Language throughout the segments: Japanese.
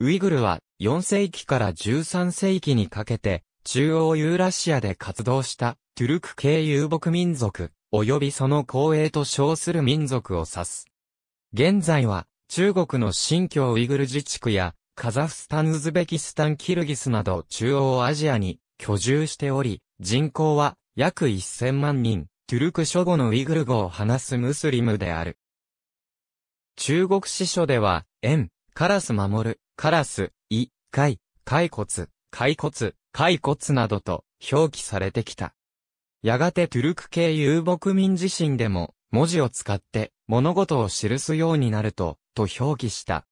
ウイグルは4世紀から13世紀にかけて中央ユーラシアで活動したトゥルク系遊牧民族及びその後衛と称する民族を指す。現在は中国の新疆ウイグル自治区やカザフスタンウズベキスタンキルギスなど中央アジアに居住しており人口は約1000万人、トゥルク諸語のウイグル語を話すムスリムである。中国史書では、円、カラス守る、カラス、イ、イ骸骨、骸骨、骸骨などと表記されてきた。やがてトゥルク系遊牧民自身でも文字を使って物事を記すようになると、と表記した。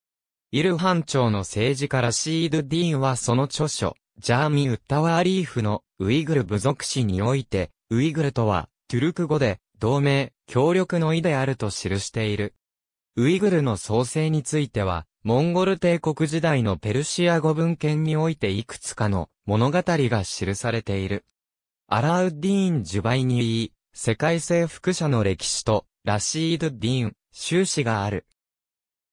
イルハン朝の政治家ラシード・ディーンはその著書、ジャーミ・ウッタワーリーフのウイグル部族史において、ウイグルとは、トゥルク語で、同盟、協力の意であると記している。ウイグルの創生については、モンゴル帝国時代のペルシア語文献においていくつかの物語が記されている。アラウッディーン・ジュバイニー、世界征服者の歴史と、ラシード・ディーン、終始がある。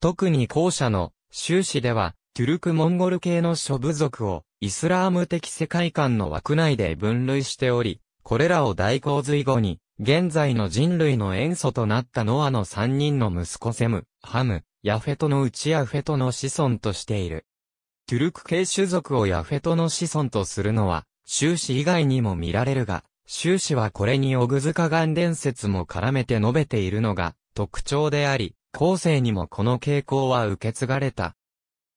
特に後者の、終始では、トゥルク・モンゴル系の諸部族を、イスラーム的世界観の枠内で分類しており、これらを大洪水後に、現在の人類の元素となったノアの三人の息子セム、ハム、ヤフェトのうちヤフェトの子孫としている。トゥルク系種族をヤフェトの子孫とするのは、終始以外にも見られるが、終始はこれにオグズカガン伝説も絡めて述べているのが特徴であり、後世にもこの傾向は受け継がれた。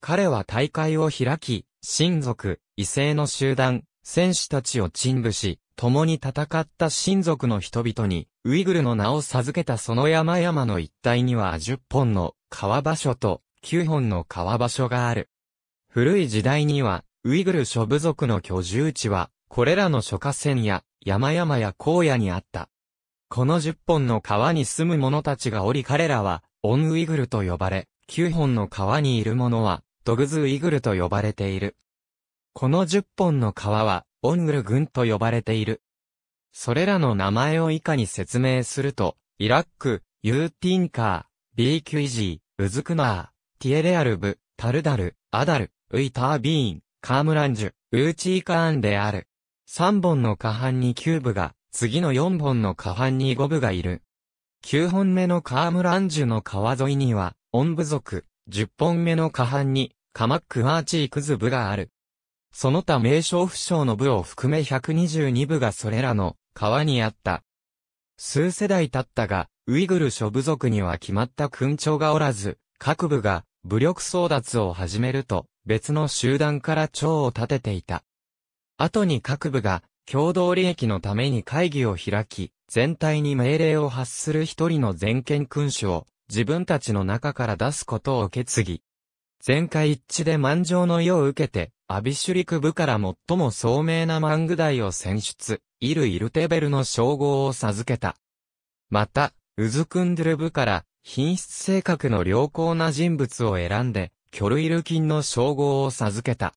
彼は大会を開き、親族、異性の集団、戦士たちを鎮部し、共に戦った親族の人々に、ウイグルの名を授けたその山々の一帯には10本の川場所と9本の川場所がある。古い時代には、ウイグル諸部族の居住地は、これらの諸河川や山々や荒野にあった。この10本の川に住む者たちがおり彼らは、オンウイグルと呼ばれ、9本の川にいる者は、ドグズウイグルと呼ばれている。この10本の川は、オングル軍と呼ばれている。それらの名前を以下に説明すると、イラック、ユーティンカー、ビーキュイジー、ウズクナー、ティエレアルブ、タルダル、アダル、ウイタービーン、カームランジュ、ウーチーカーンである。3本の下半に9部が、次の4本の下半に5部がいる。9本目のカームランジュの川沿いには、オン部族、10本目の下半に、カマックアーチークズ部がある。その他名称不詳の部を含め122部がそれらの川にあった。数世代経ったが、ウイグル諸部族には決まった勲長がおらず、各部が武力争奪を始めると、別の集団から長を立てていた。後に各部が共同利益のために会議を開き、全体に命令を発する一人の全権君主を自分たちの中から出すことを決議。全会一致で満場の意を受けて、アビシュリク部から最も聡明なマングダイを選出、イル・イルテベルの称号を授けた。また、ウズクンドゥル部から品質性格の良好な人物を選んで、キョルイルンの称号を授けた。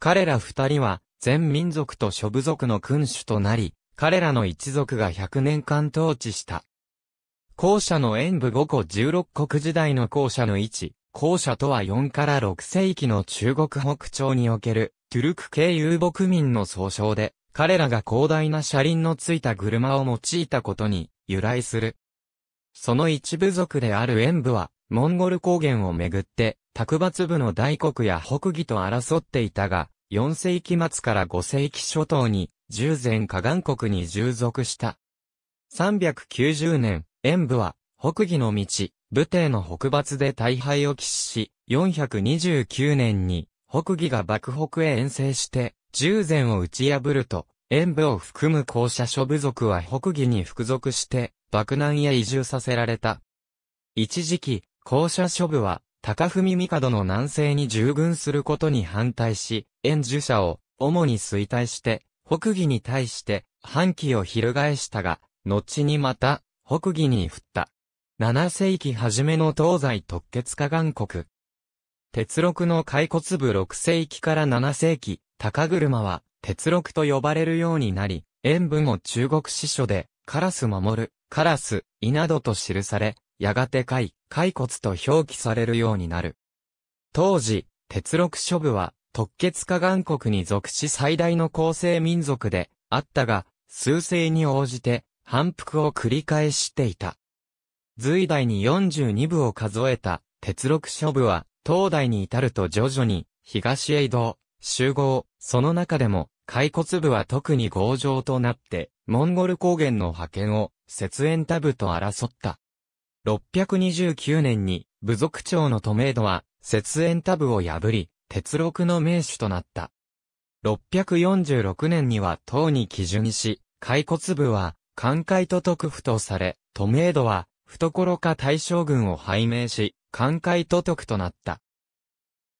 彼ら二人は、全民族と諸部族の君主となり、彼らの一族が100年間統治した。後者の演武5個16国時代の後者の位置、後者とは4から6世紀の中国北朝における、トゥルク系遊牧民の総称で、彼らが広大な車輪のついた車を用いたことに由来する。その一部族である演武は、モンゴル高原をめぐって、卓抜部の大国や北義と争っていたが、4世紀末から5世紀初頭に、従前河岸国に従属した。390年、演武は、北義の道、武帝の北伐で大敗を喫し、429年に、北魏が幕北へ遠征して、従前を打ち破ると、演武を含む校舎諸部族は北魏に服属して、幕南へ移住させられた。一時期、校舎諸部は、高文帝の南西に従軍することに反対し、演住者を、主に衰退して、北魏に対して、反旗を翻したが、後にまた、北魏に振った。7世紀初めの東西特決河岸国。鉄録の開骨部6世紀から7世紀、高車は、鉄録と呼ばれるようになり、塩分も中国史書で、カラス守る、カラス、イなどと記され、やがて海、骸骨と表記されるようになる。当時、鉄録諸部は、特決河岸国に属し最大の構成民族で、あったが、数勢に応じて、反復を繰り返していた。随代に42部を数えた、鉄六書部は、東代に至ると徐々に、東へ移動、集合、その中でも、開骨部は特に強情となって、モンゴル高原の覇権を、節縁タブと争った。629年に、部族長のトメイドは、節縁タブを破り、鉄六の名手となった。646年には党に基準し、開骨部は、寛解と督府とされ、トメイドは、懐か大将軍を拝命し、寛解都督となった。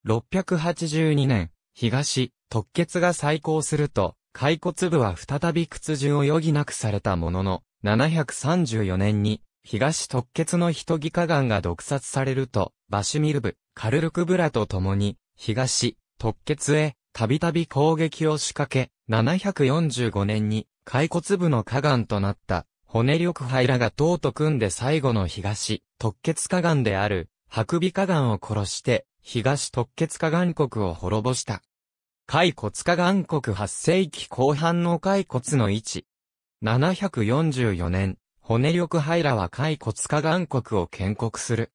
682年、東、突血が再興すると、開骨部は再び屈順を余儀なくされたものの、734年に、東突血の人義河岩が毒殺されると、バシュミル部、カルルクブラと共に、東、突血へ、たびたび攻撃を仕掛け、745年に、開骨部の河岩となった、骨緑灰らが党と組んで最後の東、突血河岸である、白尾河岸を殺して、東突血河岸国を滅ぼした。海骨河岸国8世紀後半の海骨の位置。744年、骨緑灰らは海骨河岸国を建国する。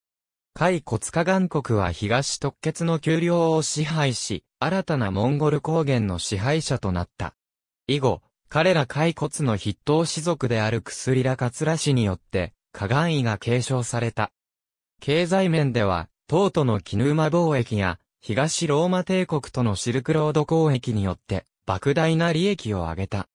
海骨河岸国は東突血の丘陵を支配し、新たなモンゴル高原の支配者となった。以後、彼ら海骨の筆頭士族である薬ら桂氏によって、加願位が継承された。経済面では、唐との絹馬貿易や、東ローマ帝国とのシルクロード交易によって、莫大な利益を上げた。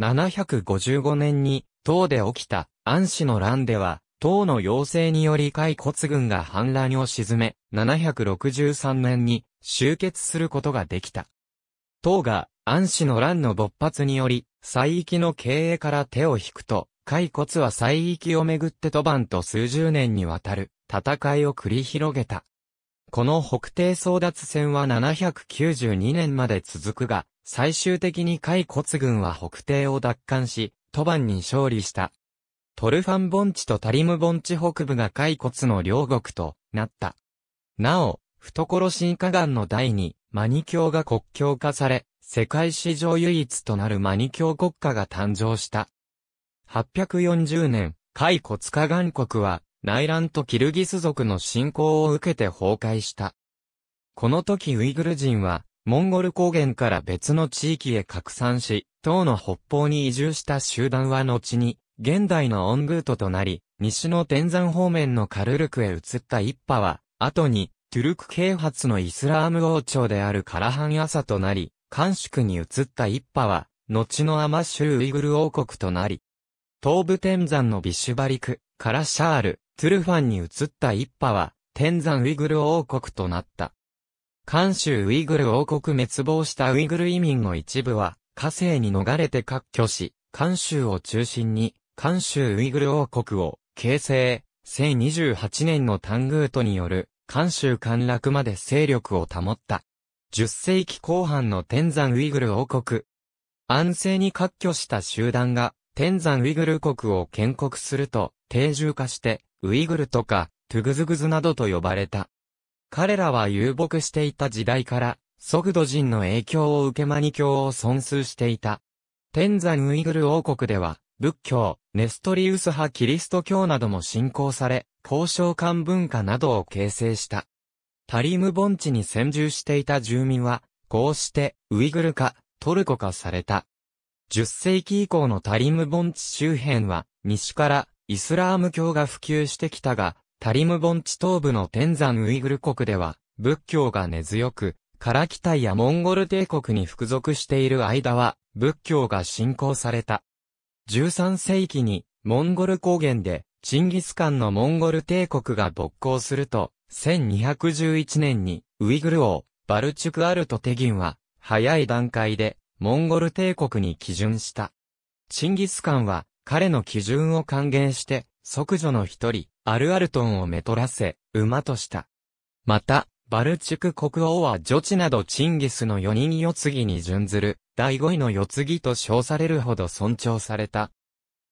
755年に、唐で起きた、安氏の乱では、唐の要請により海骨軍が反乱を沈め、763年に集結することができた。唐が安氏の乱の勃発により、西域の経営から手を引くと、海骨は西域をめぐって途番と数十年にわたる戦いを繰り広げた。この北帝争奪戦は792年まで続くが、最終的に海骨軍は北帝を奪還し、トバンに勝利した。トルファン盆地とタリム盆地北部が海骨の両国となった。なお、懐深化岩の第二、マニ教が国境化され、世界史上唯一となるマニ教国家が誕生した。840年、海骨河岩国は、内乱とキルギス族の侵攻を受けて崩壊した。この時ウイグル人は、モンゴル高原から別の地域へ拡散し、唐の北方に移住した集団は後に、現代のオングートとなり、西の天山方面のカルルクへ移った一派は、後に、トゥルク啓発のイスラーム王朝であるカラハン朝となり、韓宿に移った一派は、後のアマ州ウイグル王国となり、東部天山のビシュバリクからシャール、トゥルファンに移った一派は、天山ウイグル王国となった。韓州ウイグル王国滅亡したウイグル移民の一部は、火星に逃れて割拠し、韓州を中心に、韓州ウイグル王国を形成、1028年のタングートによる、韓州陥落まで勢力を保った。10世紀後半の天山ウイグル王国。安政に割拠した集団が、天山ウイグル国を建国すると、定住化して、ウイグルとか、トゥグズグズなどと呼ばれた。彼らは遊牧していた時代から、速ド人の影響を受けマニ教を尊崇していた。天山ウイグル王国では、仏教、ネストリウス派キリスト教なども信仰され、交渉官文化などを形成した。タリム盆地に占住していた住民は、こうしてウイグル化、トルコ化された。10世紀以降のタリム盆地周辺は、西からイスラーム教が普及してきたが、タリム盆地東部の天山ウイグル国では、仏教が根強く、カラキタイやモンゴル帝国に服属している間は、仏教が信仰された。13世紀に、モンゴル高原で、チンギスカンのモンゴル帝国が勃興すると、1211年に、ウイグル王、バルチュクアルトテギンは、早い段階で、モンゴル帝国に基準した。チンギスカンは、彼の基準を還元して、即女の一人、アルアルトンをめとらせ、馬とした。また、バルチュク国王は女子などチンギスの四人よ。次ぎに準ずる、第五位のよ。次ぎと称されるほど尊重された。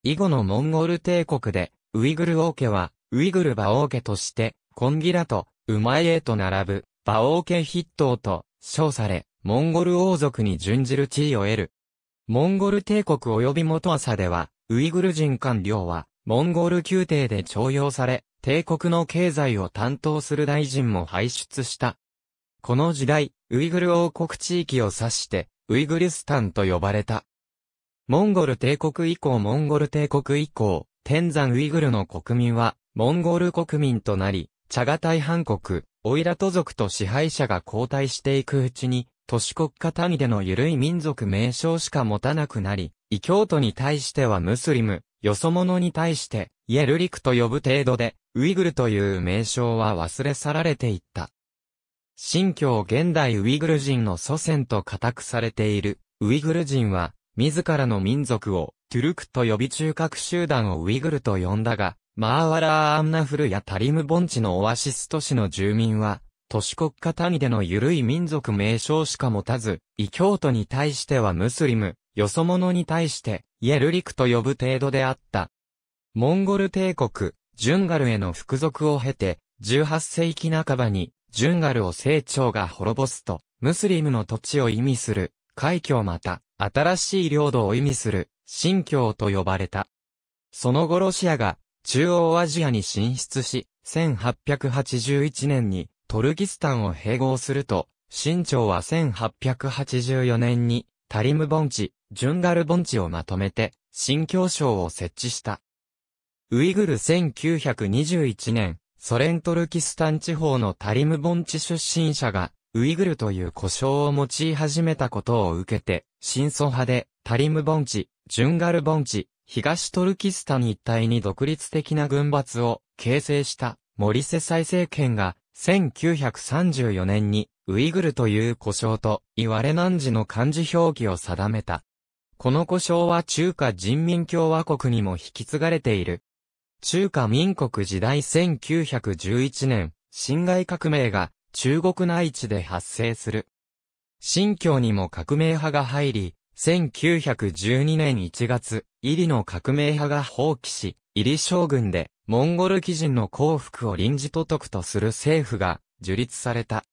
以後のモンゴル帝国で、ウイグル王家は、ウイグルバ王家として、コンギラと、ウマエへと並ぶ、馬王系筆頭と、称され、モンゴル王族に準じる地位を得る。モンゴル帝国及び元朝では、ウイグル人官僚は、モンゴル宮廷で徴用され、帝国の経済を担当する大臣も輩出した。この時代、ウイグル王国地域を指して、ウイグリスタンと呼ばれた。モンゴル帝国以降モンゴル帝国以降、天山ウイグルの国民は、モンゴル国民となり、チャガタイ半国、オイラト族と支配者が交代していくうちに、都市国家単位での緩い民族名称しか持たなくなり、異教徒に対してはムスリム、よそ者に対して、イエルリクと呼ぶ程度で、ウイグルという名称は忘れ去られていった。新疆現代ウイグル人の祖先と固くされている、ウイグル人は、自らの民族を、トゥルクと呼び中核集団をウイグルと呼んだが、マーワラーアンナフルやタリム盆地のオアシス都市の住民は、都市国家単位での緩い民族名称しか持たず、異教徒に対してはムスリム、よそ者に対して、イエルリクと呼ぶ程度であった。モンゴル帝国、ジュンガルへの服属を経て、18世紀半ばに、ジュンガルを成長が滅ぼすと、ムスリムの土地を意味する、海峡また、新しい領土を意味する、新疆と呼ばれた。その後ロシアが、中央アジアに進出し、1881年にトルキスタンを併合すると、清朝は1884年にタリム盆地、ジュンガル盆地をまとめて、新教省を設置した。ウイグル1921年、ソ連トルキスタン地方のタリム盆地出身者が、ウイグルという呼称を用い始めたことを受けて、新祖派で、タリム盆地、ジュンガル盆地、東トルキスタン一帯に独立的な軍閥を形成したモリセ再政権が1934年にウイグルという故障と言われ難時の漢字表記を定めた。この故障は中華人民共和国にも引き継がれている。中華民国時代1911年、辛亥革命が中国内地で発生する。新疆にも革命派が入り、1912年1月、イリの革命派が放棄し、イリ将軍で、モンゴル基人の幸福を臨時都督とする政府が、樹立された。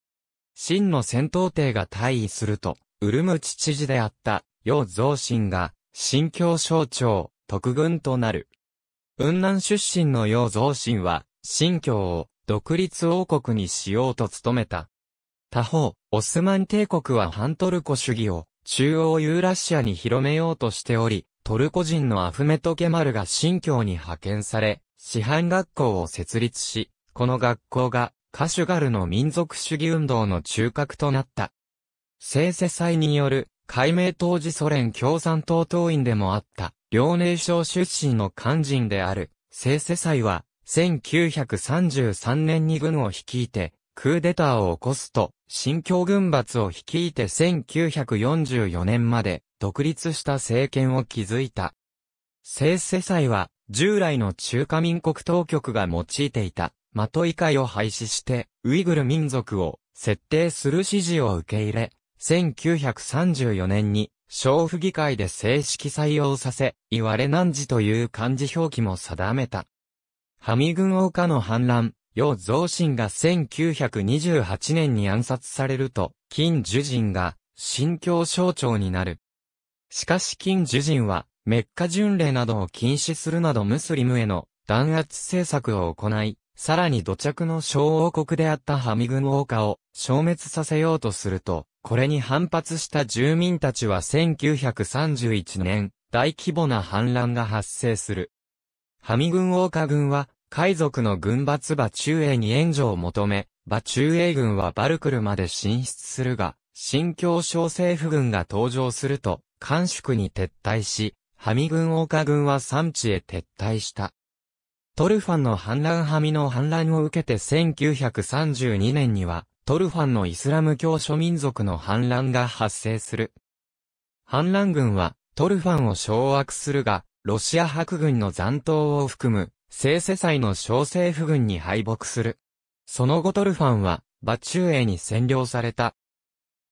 真の戦闘帝が退位すると、ウルムチ知事であった、ヨゾウシンが、新教省庁、特軍となる。雲南出身のヨゾウシンは、新教を独立王国にしようと努めた。他方、オスマン帝国は反トルコ主義を中央ユーラシアに広めようとしており、トルコ人のアフメト・ケマルが新疆に派遣され、師範学校を設立し、この学校がカシュガルの民族主義運動の中核となった。聖世祭による解明当時ソ連共産党党員でもあった、遼寧省出身の肝心である、聖世祭は、1933年に軍を率いて、クーデターを起こすと、新疆軍閥を率いて1944年まで独立した政権を築いた。聖世祭は、従来の中華民国当局が用いていた、マトイ会を廃止して、ウイグル民族を設定する指示を受け入れ、1934年に、省府議会で正式採用させ、言われ何時という漢字表記も定めた。ハミ軍王家の反乱、要蔵信が1928年に暗殺されると、金樹人が、新教省庁になる。しかし金樹人は、メッカ巡礼などを禁止するなどムスリムへの弾圧政策を行い、さらに土着の小王国であったハミ軍王家を消滅させようとすると、これに反発した住民たちは1931年、大規模な反乱が発生する。ハミ軍王家軍は、海賊の軍閥馬中英に援助を求め、馬中英軍はバルクルまで進出するが、新疆小政府軍が登場すると、官宿に撤退し、ハミ軍岡軍は山地へ撤退した。トルファンの反乱ハミの反乱を受けて1932年には、トルファンのイスラム教諸民族の反乱が発生する。反乱軍は、トルファンを掌握するが、ロシア白軍の残党を含む聖世祭の小政府軍に敗北する。その後トルファンは、バチューエに占領された。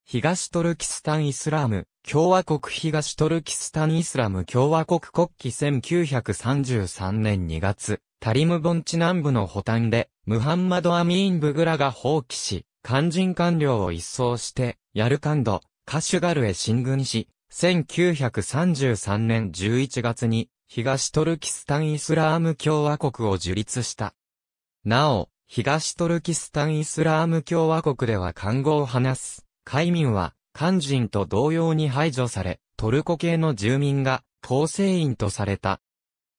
東トルキスタンイスラム、共和国東トルキスタンイスラム共和国国旗1933年2月、タリム盆地南部の補端で、ムハンマド・アミーン・ブグラが放棄し、肝心官僚を一掃して、ヤルカンド、カシュガルへ進軍し、1933年11月に東トルキスタンイスラーム共和国を樹立した。なお、東トルキスタンイスラーム共和国では漢語を話す、海民は漢人と同様に排除され、トルコ系の住民が構成員とされた。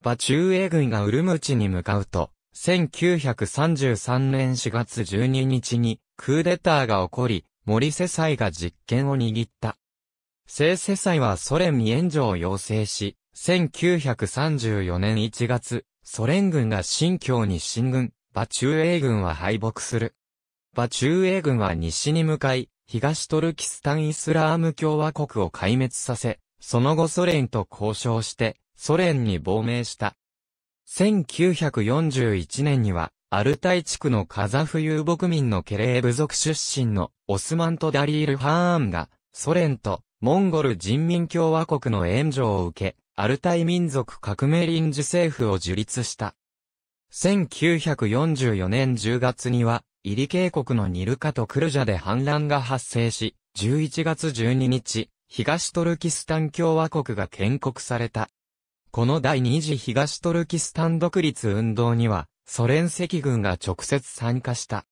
馬中英軍がウルムチに向かうと、1933年4月12日にクーデターが起こり、森世祭が実権を握った。聖世祭はソ連に援助を要請し、1934年1月、ソ連軍が新疆に進軍、バ中英軍は敗北する。バ中英軍は西に向かい、東トルキスタンイスラーム共和国を壊滅させ、その後ソ連と交渉して、ソ連に亡命した。1941年には、アルタイ地区のカザフ遊牧民のケレー部族出身のオスマントダリール・ハーンが、ソ連とモンゴル人民共和国の援助を受け、アルタイ民族革命臨時政府を樹立した。1944年10月には、イリ渓谷のニルカとクルジャで反乱が発生し、11月12日、東トルキスタン共和国が建国された。この第二次東トルキスタン独立運動には、ソ連赤軍が直接参加した。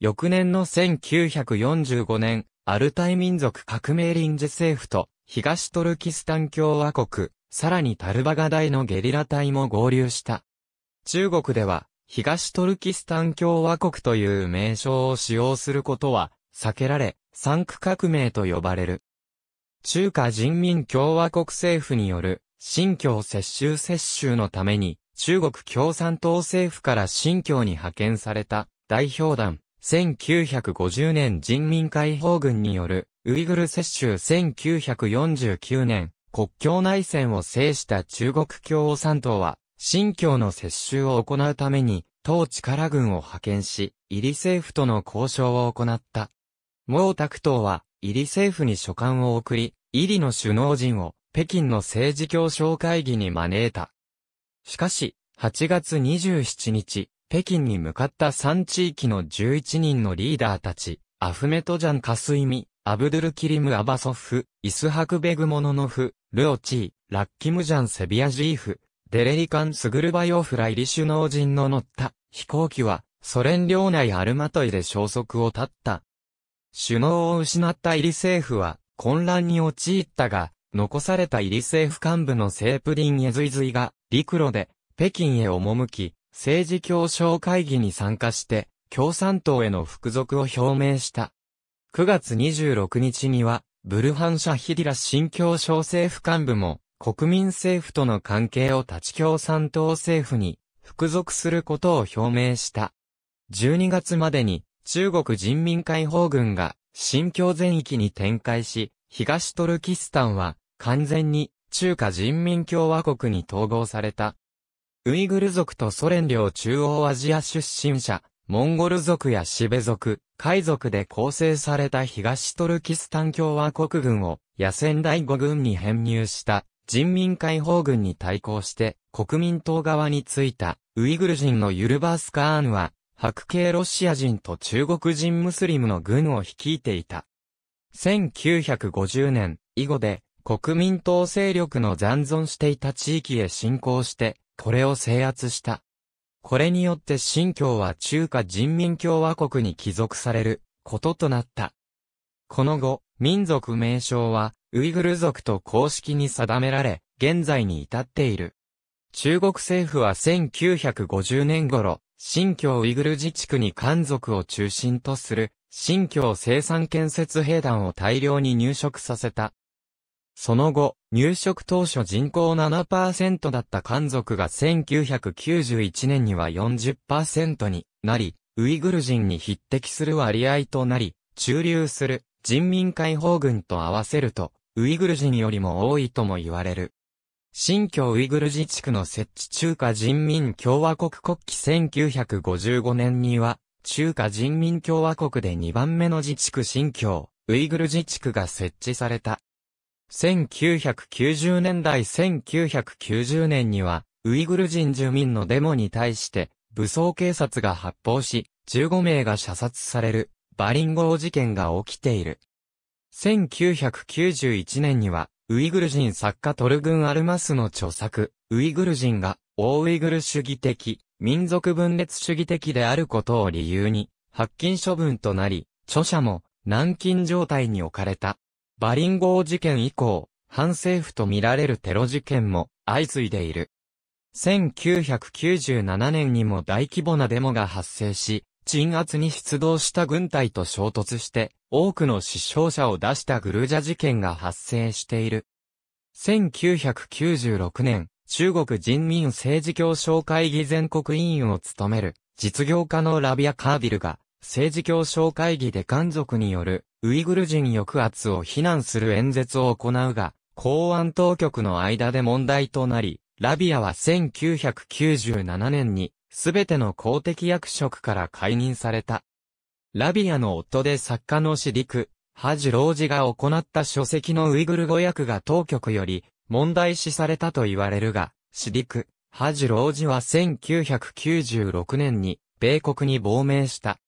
翌年の1945年、アルタイ民族革命臨時政府と、東トルキスタン共和国、さらにタルバガ大のゲリラ隊も合流した。中国では、東トルキスタン共和国という名称を使用することは、避けられ、産区革命と呼ばれる。中華人民共和国政府による、新疆接収接収のために、中国共産党政府から新疆に派遣された代表団、1950年人民解放軍によるウイグル接収1949年国境内戦を制した中国共産党は、新疆の接収を行うために、当力軍を派遣し、イリ政府との交渉を行った。毛沢東は、イリ政府に書簡を送り、イリの首脳陣を北京の政治協商会議に招いた。しかし、8月27日、北京に向かった3地域の11人のリーダーたち、アフメトジャン・カスイミ、アブドゥルキリム・アバソフ、イスハク・ベグモノノフ、ルオチー、ラッキムジャン・セビアジーフ、デレリカン・スグルバヨフライリ首脳陣の乗った飛行機は、ソ連領内アルマトイで消息を絶った。首脳を失ったイリ政府は混乱に陥ったが、残されたイリ政府幹部のセープリン・エズイズイが陸路で北京へ赴き、政治協商会議に参加して共産党への服属を表明した。9月26日には、ブルハン・シャヒディラ新疆小政府幹部も、国民政府との関係を立ち共産党政府に、服属することを表明した。12月までに、中国人民解放軍が、新疆全域に展開し、東トルキスタンは、完全に、中華人民共和国に統合された。ウイグル族とソ連領中央アジア出身者、モンゴル族やシベ族、海族で構成された東トルキスタン共和国軍を、野戦第五軍に編入した人民解放軍に対抗して国民党側についたウイグル人のユルバース・カーンは白系ロシア人と中国人ムスリムの軍を率いていた。1950年以後で国民党勢力の残存していた地域へ侵攻してこれを制圧した。これによって新疆は中華人民共和国に帰属されることとなった。この後、民族名称はウイグル族と公式に定められ、現在に至っている。中国政府は1950年頃、新疆ウイグル自治区に漢族を中心とする、新疆生産建設兵団を大量に入植させた。その後、入植当初人口7%だった漢族が1991年には40%になり、ウイグル人に匹敵する割合となり、駐留する人民解放軍と合わせると、ウイグル人よりも多いとも言われる。新疆ウイグル自治区の設置中華人民共和国国旗1955年には、中華人民共和国で2番目の自治区新疆、ウイグル自治区が設置された。1990年代1990年には、ウイグル人住民のデモに対して、武装警察が発砲し、15名が射殺される、バリン号事件が起きている。1991年には、ウイグル人作家トルグン・アルマスの著作、ウイグル人が、大ウイグル主義的、民族分裂主義的であることを理由に、発禁処分となり、著者も、軟禁状態に置かれた。バリン号事件以降、反政府とみられるテロ事件も相次いでいる。1997年にも大規模なデモが発生し、鎮圧に出動した軍隊と衝突して、多くの死傷者を出したグルージャ事件が発生している。1996年、中国人民政治協商会議全国委員を務める、実業家のラビア・カービルが、政治協商会議で漢族によるウイグル人抑圧を非難する演説を行うが、公安当局の間で問題となり、ラビアは1997年に、すべての公的役職から解任された。ラビアの夫で作家のシディク、ハジロージが行った書籍のウイグル語訳が当局より問題視されたと言われるが、シディク、ハジロージは1996年に米国に亡命した。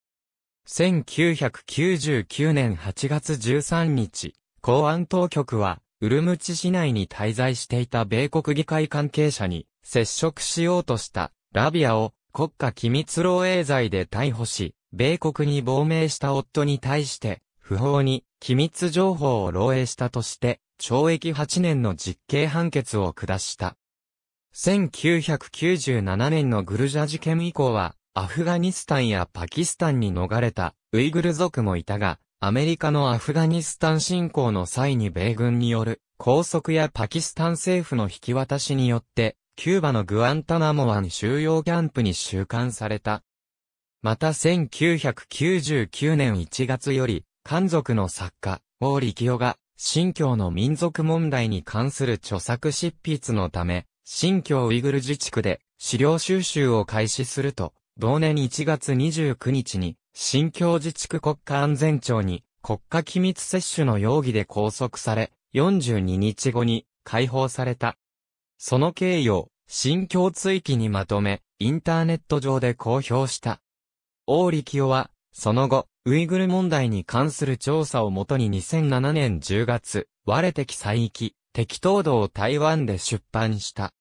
1999年8月13日、公安当局は、ウルムチ市内に滞在していた米国議会関係者に接触しようとしたラビアを国家機密漏洩罪で逮捕し、米国に亡命した夫に対して不法に機密情報を漏洩したとして懲役8年の実刑判決を下した。1997年のグルジャ事件以降はアフガニスタンやパキスタンに逃れたウイグル族もいたが、アメリカのアフガニスタン侵攻の際に米軍による拘束やパキスタン政府の引き渡しによって、キューバのグアンタナモ湾収容キャンプに収監された。また1999年1月より、漢族の作家、王力夫が、新疆の民族問題に関する著作執筆のため、新疆ウイグル自治区で資料収集を開始すると、同年1月29日に、新疆自治区国家安全庁に国家機密接種の容疑で拘束され、42日後に解放された。その経緯を新疆追記にまとめ、インターネット上で公表した。王力夫は、その後、ウイグル問題に関する調査をもとに2007年10月、我的再域、適当度を台湾で出版した。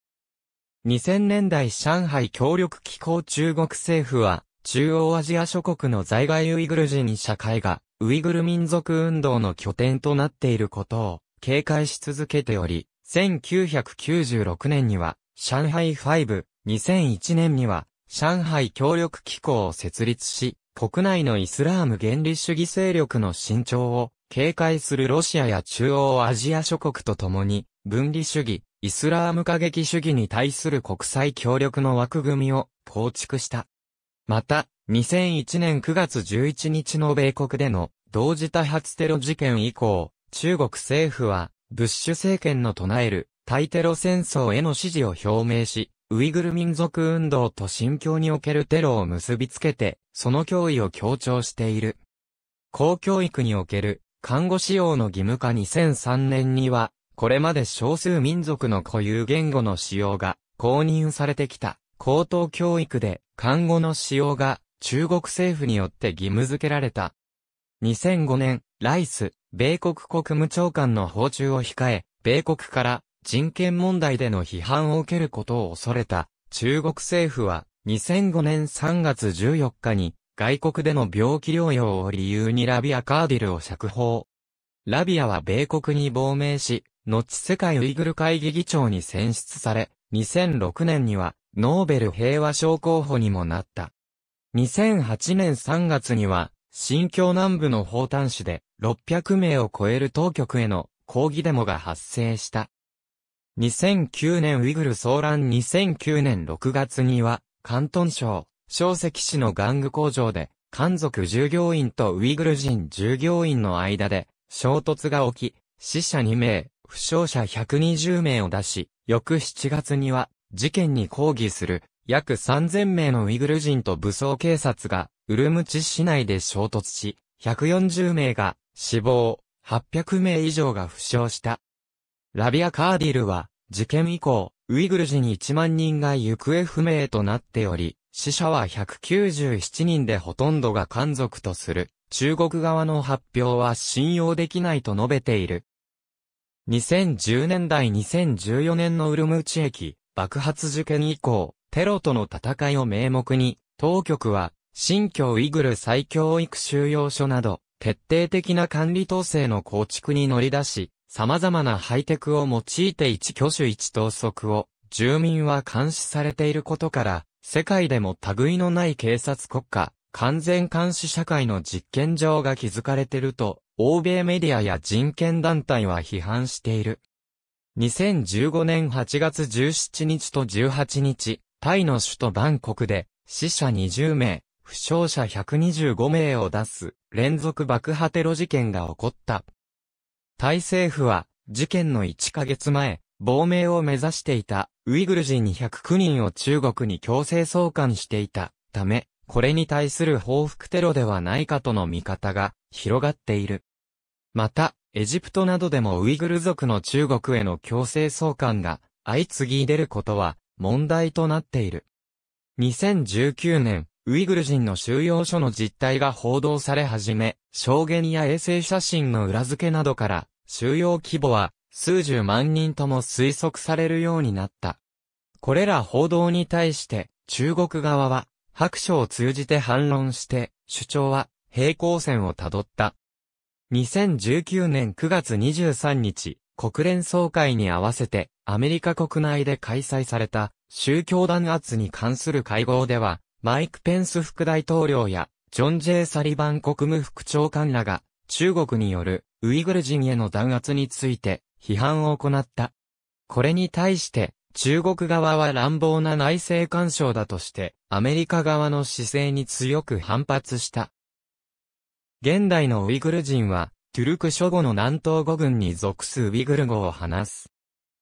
2000年代上海協力機構中国政府は、中央アジア諸国の在外ウイグル人社会が、ウイグル民族運動の拠点となっていることを、警戒し続けており、1996年には、上海5、2001年には、上海協力機構を設立し、国内のイスラーム原理主義勢力の伸長を、警戒するロシアや中央アジア諸国と共に、分離主義、イスラーム過激主義に対する国際協力の枠組みを構築した。また、2001年9月11日の米国での同時多発テロ事件以降、中国政府は、ブッシュ政権の唱える対テロ戦争への支持を表明し、ウイグル民族運動と新疆におけるテロを結びつけて、その脅威を強調している。公教育における看護使用の義務化2003年には、これまで少数民族の固有言語の使用が公認されてきた高等教育で漢語の使用が中国政府によって義務付けられた。2005年、ライス、米国国務長官の訪中を控え、米国から人権問題での批判を受けることを恐れた中国政府は2005年3月14日に外国での病気療養を理由にラビア・カーディルを釈放。ラビアは米国に亡命し、後世界ウイグル会議議長に選出され、2006年にはノーベル平和賞候補にもなった。2008年3月には、新疆南部の方丹市で600名を超える当局への抗議デモが発生した。2009年ウイグル騒乱2009年6月には、関東省、小石市の玩具工場で、漢族従業員とウイグル人従業員の間で衝突が起き、死者2名、負傷者120名を出し、翌7月には、事件に抗議する、約3000名のウイグル人と武装警察が、ウルムチ市内で衝突し、140名が死亡、800名以上が負傷した。ラビア・カーディルは、事件以降、ウイグル人1万人が行方不明となっており、死者は197人でほとんどが漢族とする。中国側の発表は信用できないと述べている。2010年代2014年のウルムチ駅爆発事件以降、テロとの戦いを名目に、当局は、新疆ウイグル再教育収容所など、徹底的な管理統制の構築に乗り出し、様々なハイテクを用いて一挙手一投足を、住民は監視されていることから、世界でも類のない警察国家、完全監視社会の実験場が築かれていると欧米メディアや人権団体は批判している。2015年8月17日と18日、タイの首都バンコクで死者20名、負傷者125名を出す連続爆破テロ事件が起こった。タイ政府は事件の1ヶ月前、亡命を目指していたウイグル人209人を中国に強制送還していたため、これに対する報復テロではないかとの見方が広がっている。また、エジプトなどでもウイグル族の中国への強制送還が相次ぎ出ることは問題となっている。2019年、ウイグル人の収容所の実態が報道され始め、証言や衛星写真の裏付けなどから、収容規模は数十万人とも推測されるようになった。これら報道に対して、中国側は、白書を通じて反論して、主張は、平行線をたどった。2019年9月23日、国連総会に合わせて、アメリカ国内で開催された、宗教弾圧に関する会合では、マイク・ペンス副大統領や、ジョン・ジェイ・サリバン国務副長官らが、中国による、ウイグル人への弾圧について、批判を行った。これに対して、中国側は乱暴な内政干渉だとして、アメリカ側の姿勢に強く反発した。現代のウイグル人は、トゥルク諸語の南東語群に属すウイグル語を話す。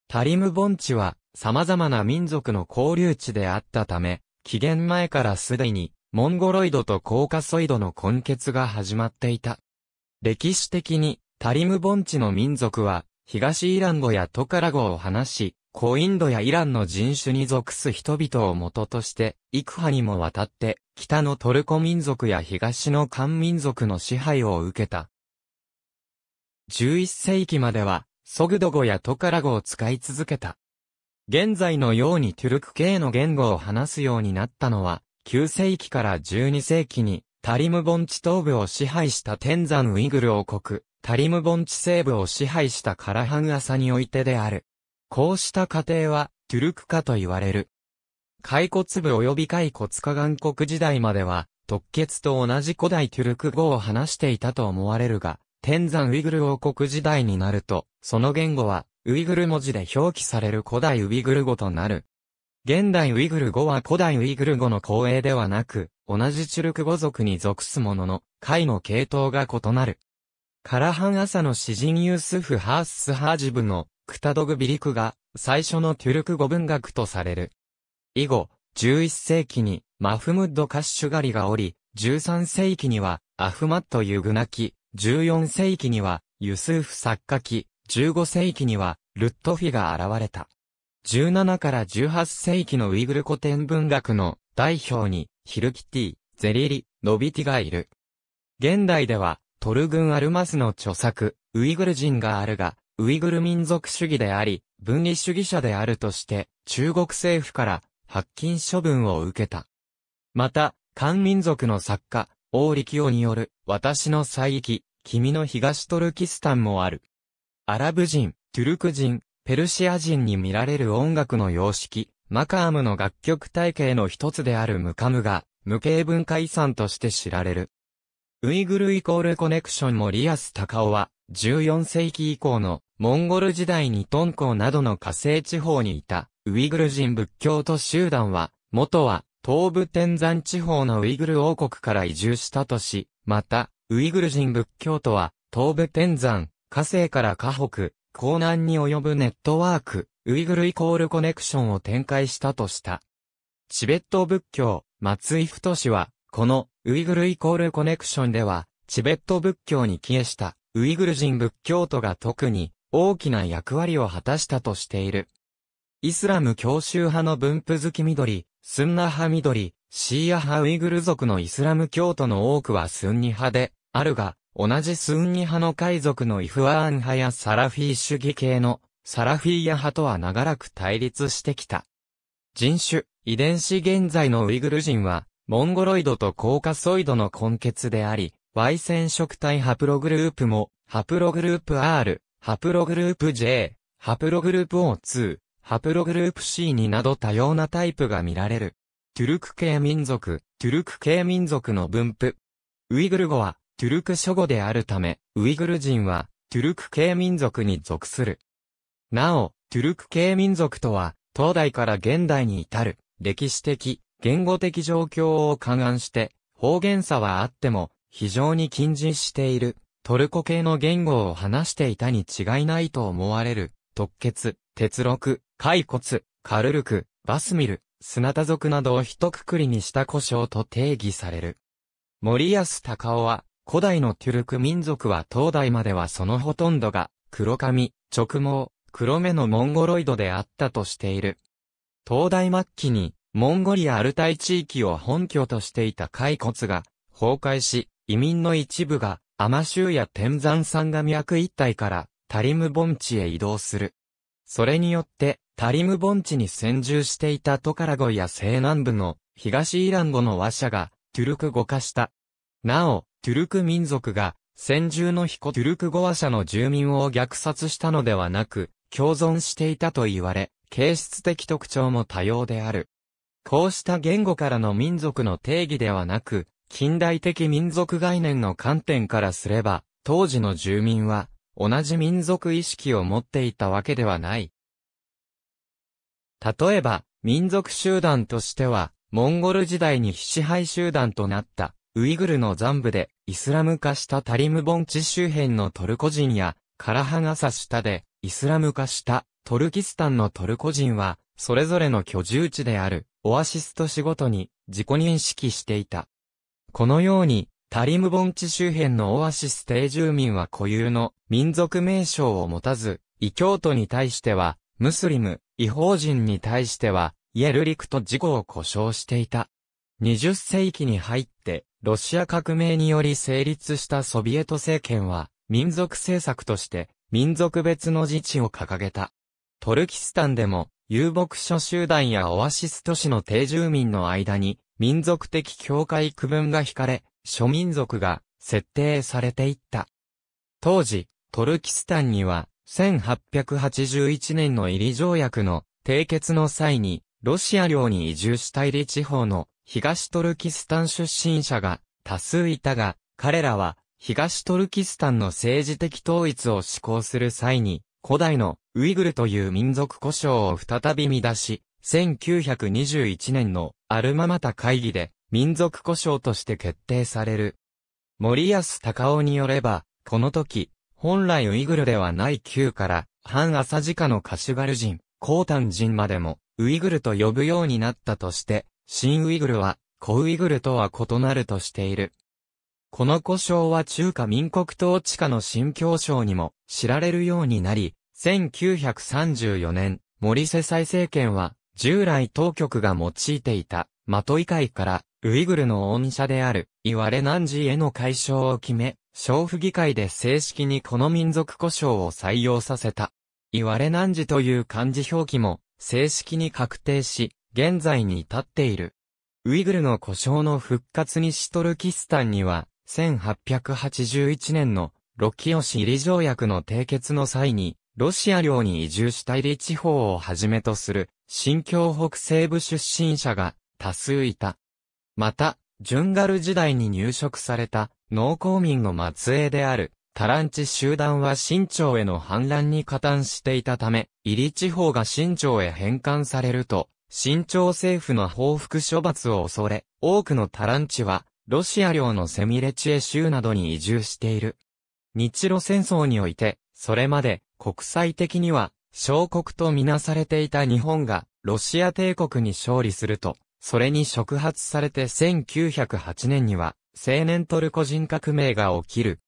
タリム盆地は、様々な民族の交流地であったため、紀元前からすでに、モンゴロイドとコーカソイドの混血が始まっていた。歴史的に、タリム盆地の民族は、東イラン語やトカラ語を話し、コインドやイランの人種に属す人々を元として、幾波にもわたって、北のトルコ民族や東の漢民族の支配を受けた。11世紀までは、ソグド語やトカラ語を使い続けた。現在のようにトゥルク系の言語を話すようになったのは、9世紀から12世紀に、タリム盆地東部を支配した天山ウイグル王国、タリム盆地西部を支配したカラハンアサにおいてである。こうした過程は、トゥルク化と言われる。骸骨部及び骸骨化岩国時代までは、突血と同じ古代トゥルク語を話していたと思われるが、天山ウイグル王国時代になると、その言語は、ウイグル文字で表記される古代ウイグル語となる。現代ウイグル語は古代ウイグル語の後衛ではなく、同じチュルク語族に属すものの、解の系統が異なる。カラハン朝の詩人ユースフ・ハース・ハージブのクタドグビリクが最初のトゥルク語文学とされる。以後、11世紀にマフムッド・カッシュガリがおり、13世紀にはアフマット・ユグナキ、14世紀にはユスーフ・サッカキ、15世紀にはルットフィが現れた。17から18世紀のウイグル古典文学の代表にヒルキティ、ゼリリ、ノビティがいる。現代ではトルグン・アルマスの著作、ウイグル人があるが、ウイグル民族主義であり、分離主義者であるとして、中国政府から発禁処分を受けた。また、漢民族の作家、王力夫による、私の再域、君の東トルキスタンもある。アラブ人、トゥルク人、ペルシア人に見られる音楽の様式、マカームの楽曲体系の一つであるムカムが、無形文化遺産として知られる。ウイグルイコールコネクションもリアス・タカオは、14世紀以降のモンゴル時代に敦煌などの火星地方にいたウイグル人仏教徒集団は、元は東部天山地方のウイグル王国から移住したとし、また、ウイグル人仏教徒は東部天山、火星から河北、江南に及ぶネットワーク、ウイグルイコールコネクションを展開したとした。チベット仏教、松井太氏は、このウイグルイコールコネクションでは、チベット仏教に帰依したウイグル人仏教徒が特に大きな役割を果たしたとしている。イスラム教宗派の分布好き緑、スンナ派緑、シーア派ウイグル族のイスラム教徒の多くはスンニ派で、あるが、同じスンニ派の海賊のイフアーン派やサラフィー主義系のサラフィーヤ派とは長らく対立してきた。人種、遺伝子現在のウイグル人は、モンゴロイドとコーカソイドの根血であり、Y 染色体ハプログループも、ハプログループ R、ハプログループ J、ハプログループ O2、ハプログループ C2 など多様なタイプが見られる。トゥルク系民族、トゥルク系民族の分布。ウイグル語は、トゥルク諸語であるため、ウイグル人は、トゥルク系民族に属する。なお、トゥルク系民族とは、東代から現代に至る、歴史的、言語的状況を勘案して、方言差はあっても、非常に近似している、トルコ系の言語を話していたに違いないと思われる、特血、鉄録、骸骨、カルルク、バスミル、砂田族などを一括りにした故障と定義される。森安隆夫は、古代のトゥルク民族は東代まではそのほとんどが、黒髪、直毛、黒目のモンゴロイドであったとしている。東大末期に、モンゴリアアルタイ地域を本拠としていた骸骨が、崩壊し、移民の一部が、アマ州や天山山が脈一帯からタリム盆地へ移動する。それによって、タリム盆地に先住していたトカラゴイや西南部の東イラン語の和社がトゥルク語化した。なお、トゥルク民族が先住の彦トゥルク語話者の住民を虐殺したのではなく、共存していたと言われ、形質的特徴も多様である。こうした言語からの民族の定義ではなく、近代的民族概念の観点からすれば、当時の住民は、同じ民族意識を持っていたわけではない。例えば、民族集団としては、モンゴル時代に非支配集団となった、ウイグルの残部で、イスラム化したタリム盆地周辺のトルコ人や、カラハガサ下で、イスラム化した、トルキスタンのトルコ人は、それぞれの居住地である、オアシスと仕事に、自己認識していた。このように、タリム盆地周辺のオアシス定住民は固有の民族名称を持たず、異教徒に対しては、ムスリム、違法人に対しては、イエルリクと事故を故障していた。20世紀に入って、ロシア革命により成立したソビエト政権は、民族政策として、民族別の自治を掲げた。トルキスタンでも、遊牧諸集団やオアシス都市の定住民の間に、民族的境界区分が引かれ、諸民族が設定されていった。当時、トルキスタンには、1881年の入り条約の締結の際に、ロシア領に移住した入り地方の東トルキスタン出身者が多数いたが、彼らは東トルキスタンの政治的統一を施行する際に、古代のウイグルという民族故障を再び乱し、1921年のアルママタ会議で民族故障として決定される。森安隆夫によれば、この時、本来ウイグルではない旧から、反朝ジカのカシュガル人、コータン人までも、ウイグルと呼ぶようになったとして、新ウイグルは、古ウイグルとは異なるとしている。この故障は中華民国統治下の新教省にも知られるようになり、1934年、森瀬再政権は従来当局が用いていた、マトイ会からウイグルの恩赦である、いわれ何時への解消を決め、娼婦議会で正式にこの民族故障を採用させた。いわれ何時という漢字表記も、正式に確定し、現在に至っている。ウイグルの故障の復活にシトルキスタンには、1881年のロキオシ入り条約の締結の際に、ロシア領に移住した入り地方をはじめとする新疆北西部出身者が多数いた。また、ジュンガル時代に入植された農耕民の末裔であるタランチ集団は新朝への反乱に加担していたため、イリ地方が新朝へ返還されると、新朝政府の報復処罰を恐れ、多くのタランチは、ロシア領のセミレチエ州などに移住している。日露戦争において、それまで国際的には小国とみなされていた日本が、ロシア帝国に勝利すると、それに触発されて1908年には、青年トルコ人革命が起きる。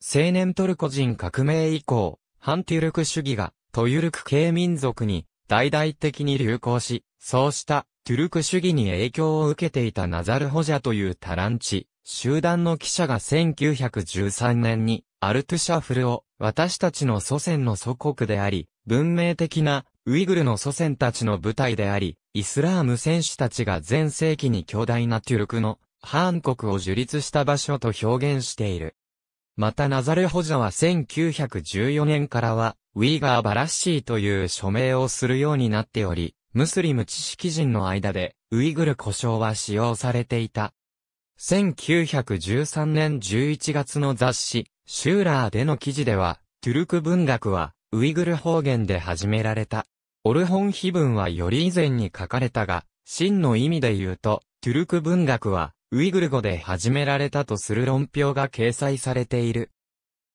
青年トルコ人革命以降、反トゥルク主義が、トゥルク系民族に、大々的に流行し、そうしたトゥルク主義に影響を受けていたナザルホジャというタランチ、集団の記者が1913年にアルトゥシャフルを私たちの祖先の祖国であり、文明的なウイグルの祖先たちの部隊であり、イスラーム戦士たちが前世紀に巨大なトゥルクのハーン国を樹立した場所と表現している。またナザレホジャは1914年からは、ウィーガーバラッシーという署名をするようになっており、ムスリム知識人の間で、ウイグル故障は使用されていた。1913年11月の雑誌、シューラーでの記事では、トゥルク文学は、ウイグル方言で始められた。オルホン碑文はより以前に書かれたが、真の意味で言うと、トゥルク文学は、ウイグル語で始められたとする論評が掲載されている。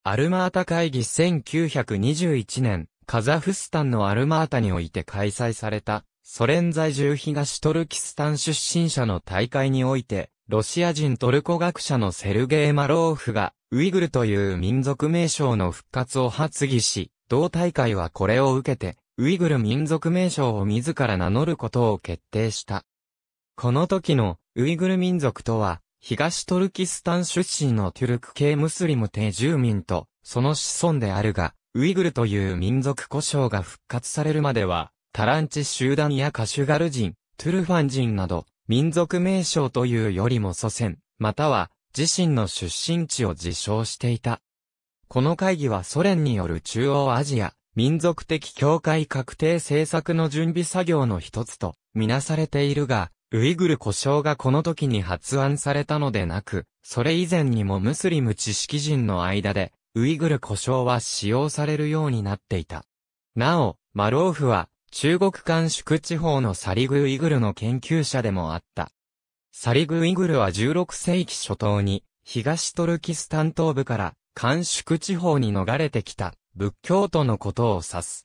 アルマータ会議1921年、カザフスタンのアルマータにおいて開催された、ソ連在住東トルキスタン出身者の大会において、ロシア人トルコ学者のセルゲイ・マローフが、ウイグルという民族名称の復活を発議し、同大会はこれを受けて、ウイグル民族名称を自ら名乗ることを決定した。この時のウイグル民族とは、東トルキスタン出身のトゥルク系ムスリム定住民と、その子孫であるが、ウイグルという民族故障が復活されるまでは、タランチ集団やカシュガル人、トゥルファン人など、民族名称というよりも祖先、または、自身の出身地を自称していた。この会議はソ連による中央アジア民族的境界確定政策の準備作業の一つとみなされているが、ウイグル故障がこの時に発案されたのでなく、それ以前にもムスリム知識人の間で、ウイグル故障は使用されるようになっていた。なお、マローフは、中国管宿地方のサリグイグルの研究者でもあった。サリグイグルは16世紀初頭に、東トルキスタン東部から韓粛地方に逃れてきた仏教徒のことを指す。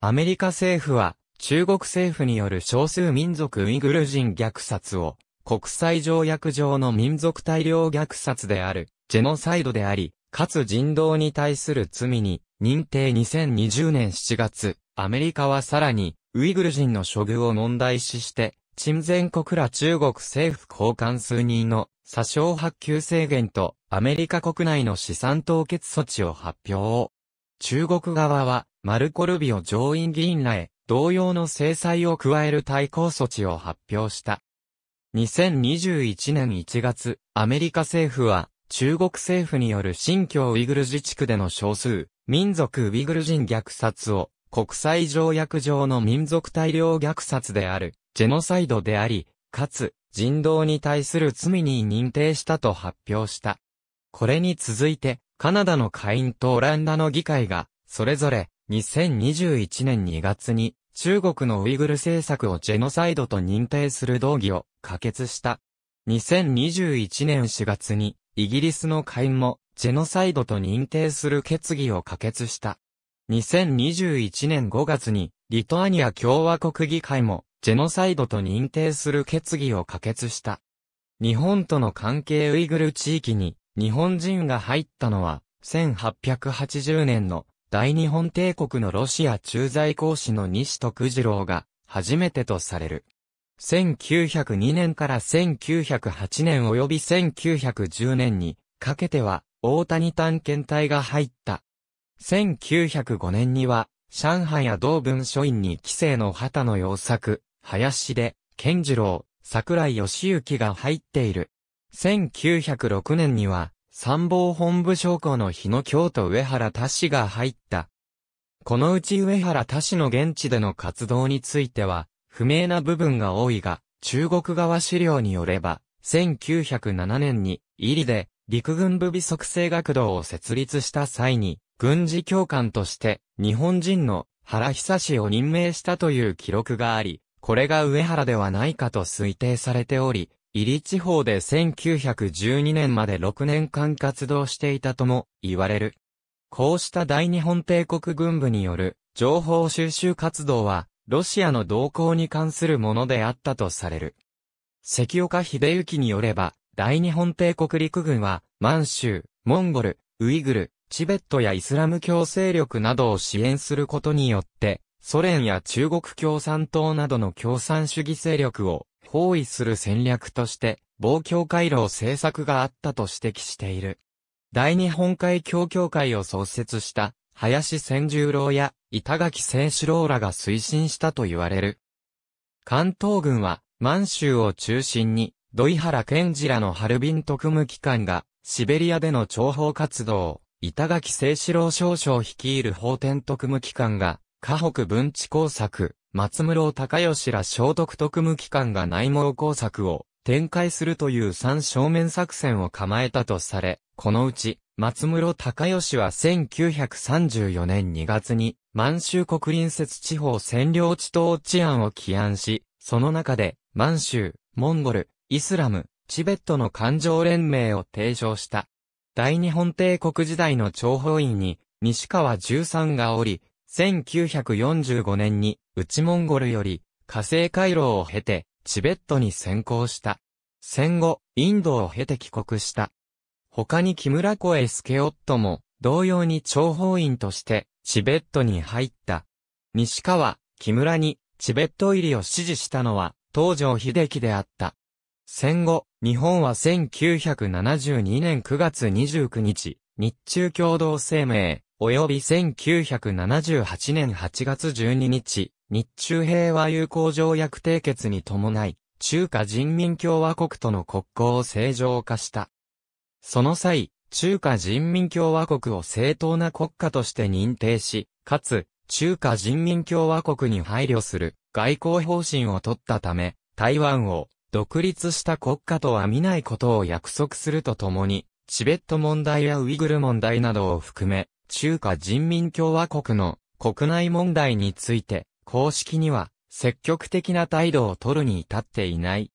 アメリカ政府は中国政府による少数民族ウイグル人虐殺を国際条約上の民族大量虐殺であるジェノサイドであり、かつ人道に対する罪に認定2020年7月、アメリカはさらにウイグル人の処遇を問題視して陳全国ら中国政府高官数人の詐称発給制限とアメリカ国内の資産凍結措置を発表。中国側はマルコルビオ上院議員らへ同様の制裁を加える対抗措置を発表した。2021年1月、アメリカ政府は中国政府による新疆ウイグル自治区での少数、民族ウイグル人虐殺を国際条約上の民族大量虐殺であるジェノサイドであり、かつ、人道に対する罪に認定したと発表した。これに続いて、カナダの下院とオランダの議会が、それぞれ、2021年2月に、中国のウイグル政策をジェノサイドと認定する動議を可決した。2021年4月に、イギリスの下院も、ジェノサイドと認定する決議を可決した。2021年5月に、リトアニア共和国議会も、ジェノサイドと認定する決議を可決した。日本との関係ウイグル地域に日本人が入ったのは1880年の大日本帝国のロシア駐在公使の西徳次郎が初めてとされる。1902年から1908年及び1910年にかけては大谷探検隊が入った。1905年には上海や同文書院に規制の旗の要作、林出、健次郎、桜井義行が入っている。1906年には、参謀本部将校の日野京都上原田氏が入った。このうち上原田氏の現地での活動については、不明な部分が多いが、中国側資料によれば、1907年に、イリで、陸軍部備測制学堂を設立した際に、軍事教官として、日本人の原久氏を任命したという記録があり、これが上原ではないかと推定されており、入地方で1912年まで6年間活動していたとも言われる。こうした大日本帝国軍部による情報収集活動は、ロシアの動向に関するものであったとされる。関岡秀幸によれば、大日本帝国陸軍は、満州、モンゴル、ウイグル、チベットやイスラム教勢力などを支援することによって、ソ連や中国共産党などの共産主義勢力を包囲する戦略として、防共回路政策があったと指摘している。大日本海協協会を創設した、林千十郎や板垣清志郎らが推進したと言われる。関東軍は、満州を中心に、土井原健二らのハルビン特務機関が、シベリアでの諜報活動を、板垣清志郎少将率いる法天特務機関が、河北文治工作、松室隆義ら聖徳特務機関が内蒙工作を展開するという三正面作戦を構えたとされ、このうち、松室隆義は1934年2月に、満州国隣接地方占領地等治案を起案し、その中で、満州、モンゴル、イスラム、チベットの環状連盟を提唱した。大日本帝国時代の諜報員に、西川十三がおり、1945年に内モンゴルより火星回廊を経てチベットに先行した。戦後、インドを経て帰国した。他に木村コエスケオットも同様に諜報員としてチベットに入った。西川、木村にチベット入りを指示したのは東条秀樹であった。戦後、日本は1972年9月29日、日中共同声明、及び1978年8月12日、日中平和友好条約締結に伴い、中華人民共和国との国交を正常化した。その際、中華人民共和国を正当な国家として認定し、かつ、中華人民共和国に配慮する外交方針を取ったため、台湾を独立した国家とは見ないことを約束するとともに、チベット問題やウイグル問題などを含め、中華人民共和国の国内問題について、公式には積極的な態度を取るに至っていない。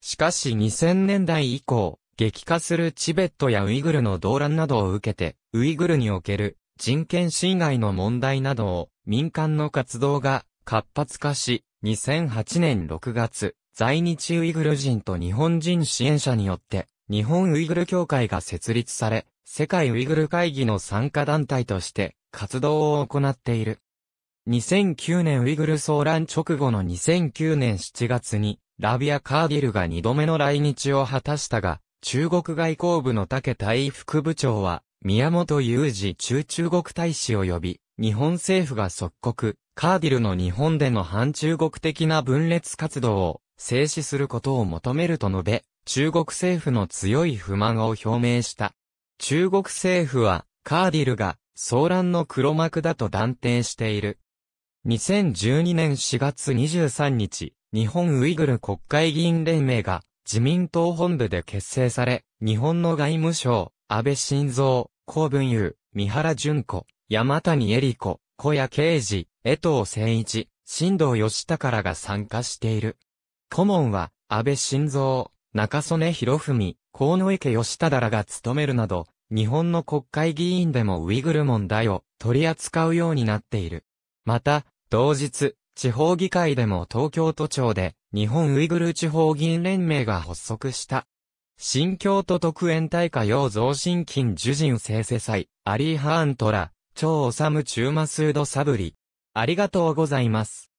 しかし2000年代以降、激化するチベットやウイグルの動乱などを受けて、ウイグルにおける人権侵害の問題などを民間の活動が活発化し、2008年6月、在日ウイグル人と日本人支援者によって日本ウイグル協会が設立され、世界ウイグル会議の参加団体として活動を行っている。2009年ウイグル騒乱直後の2009年7月に、ラビア・カーディルが2度目の来日を果たしたが、中国外交部の竹大副部長は、宮本雄二中中国大使を呼び、日本政府が即刻、カーディルの日本での反中国的な分裂活動を制止することを求めると述べ、中国政府の強い不満を表明した。中国政府は、カーディルが、騒乱の黒幕だと断定している。2012年4月23日、日本ウイグル国会議員連盟が、自民党本部で結成され、日本の外務省、安倍晋三、公文雄、三原淳子、山谷恵里子、小谷慶治、江藤誠一、新藤義らが参加している。顧問は、安倍晋三、中曽根博文、河野池義忠らが務めるなど、日本の国会議員でもウイグル問題を取り扱うようになっている。また、同日、地方議会でも東京都庁で、日本ウイグル地方議員連盟が発足した。新京都特園大化用増進金樹人生世祭、アリーハーントラ、超治中マスードサブリ。ありがとうございます。